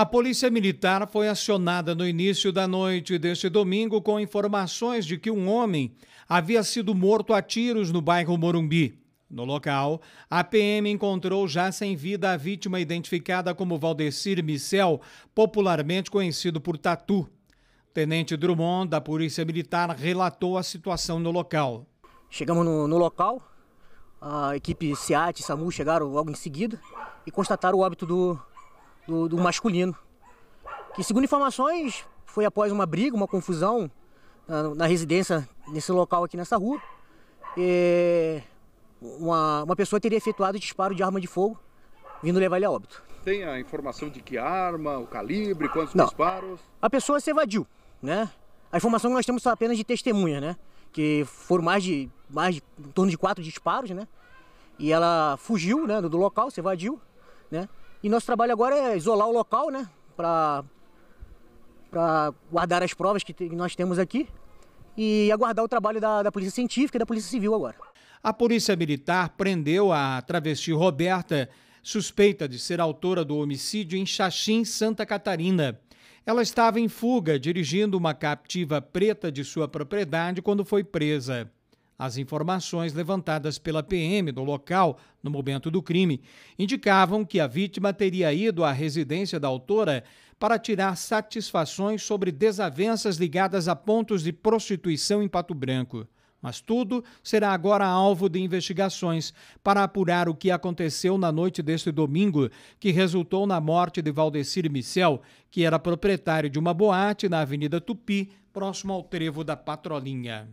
A Polícia Militar foi acionada no início da noite deste domingo com informações de que um homem havia sido morto a tiros no bairro Morumbi. No local, a PM encontrou já sem vida a vítima identificada como Valdecir Micel, popularmente conhecido por Tatu. Tenente Drummond, da Polícia Militar, relatou a situação no local. Chegamos no, no local, a equipe SEAT e SAMU chegaram logo em seguida e constataram o óbito do, do, do masculino. Que, segundo informações, foi após uma briga, uma confusão na, na residência, nesse local aqui nessa rua. E uma, uma pessoa teria efetuado disparo de arma de fogo, vindo levar ele a óbito. Tem a informação de que arma, o calibre, quantos Não. disparos? A pessoa se evadiu, né? A informação que nós temos são apenas de testemunha, né? Que foram mais de, mais de, em torno de quatro disparos, né? E ela fugiu né, do local, se evadiu, né? E nosso trabalho agora é isolar o local, né? Para guardar as provas que, que nós temos aqui e aguardar o trabalho da, da Polícia Científica e da Polícia Civil agora. A Polícia Militar prendeu a travesti Roberta, suspeita de ser autora do homicídio em Xaxim, Santa Catarina. Ela estava em fuga, dirigindo uma captiva preta de sua propriedade quando foi presa. As informações levantadas pela PM no local no momento do crime indicavam que a vítima teria ido à residência da autora para tirar satisfações sobre desavenças ligadas a pontos de prostituição em Pato Branco. Mas tudo será agora alvo de investigações para apurar o que aconteceu na noite deste domingo, que resultou na morte de Valdecir Michel, que era proprietário de uma boate na Avenida Tupi, próximo ao trevo da Patrolinha.